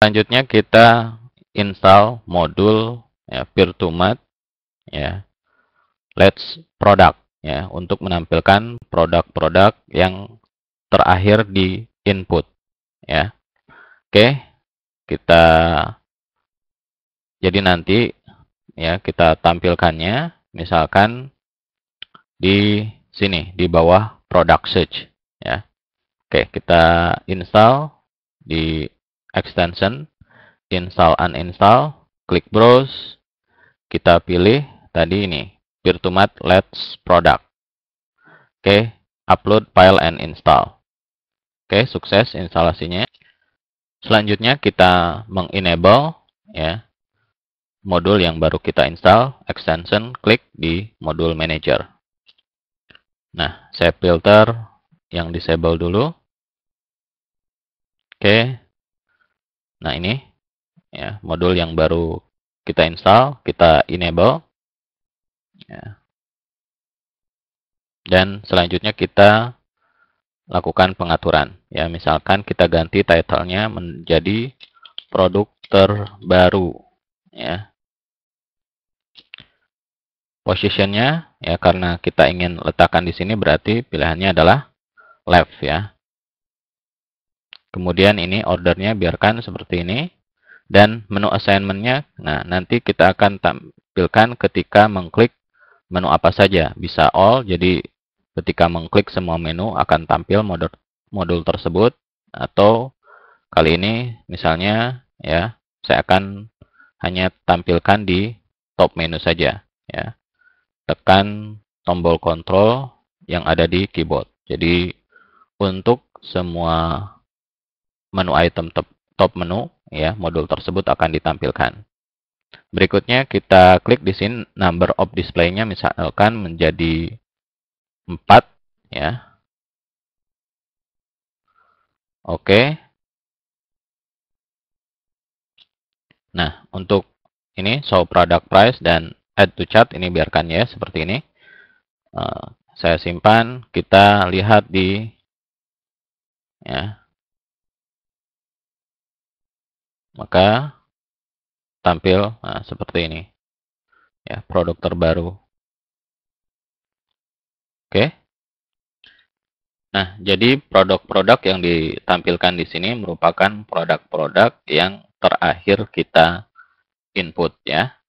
Selanjutnya kita install modul ya, virtumat ya, Let's Product ya, untuk menampilkan produk-produk yang terakhir di input ya. Oke, kita jadi nanti ya kita tampilkannya misalkan di sini di bawah product search ya. Oke, kita install di extension, install uninstall, klik browse, kita pilih tadi ini, Virtumat Let's Product. Oke, upload file and install. Oke, sukses instalasinya. Selanjutnya kita mengenable ya modul yang baru kita install, extension, klik di modul manager. Nah, saya filter yang disable dulu. Oke, Nah, ini ya, modul yang baru kita install, kita enable. Ya. Dan selanjutnya kita lakukan pengaturan. Ya, misalkan kita ganti title-nya menjadi produk terbaru, ya. Positionnya ya karena kita ingin letakkan di sini berarti pilihannya adalah left ya. Kemudian ini ordernya biarkan seperti ini. Dan menu assignment-nya, nah nanti kita akan tampilkan ketika mengklik menu apa saja. Bisa all, jadi ketika mengklik semua menu akan tampil modul, modul tersebut. Atau kali ini misalnya ya saya akan hanya tampilkan di top menu saja. ya Tekan tombol kontrol yang ada di keyboard. Jadi untuk semua menu item top, top menu ya modul tersebut akan ditampilkan. Berikutnya kita klik di sini number of display-nya misalkan menjadi 4 ya. Oke. Nah, untuk ini show product price dan add to chart ini biarkan ya seperti ini. Uh, saya simpan, kita lihat di ya, maka tampil nah, seperti ini. Ya, produk terbaru. Oke. Nah, jadi produk-produk yang ditampilkan di sini merupakan produk-produk yang terakhir kita input ya.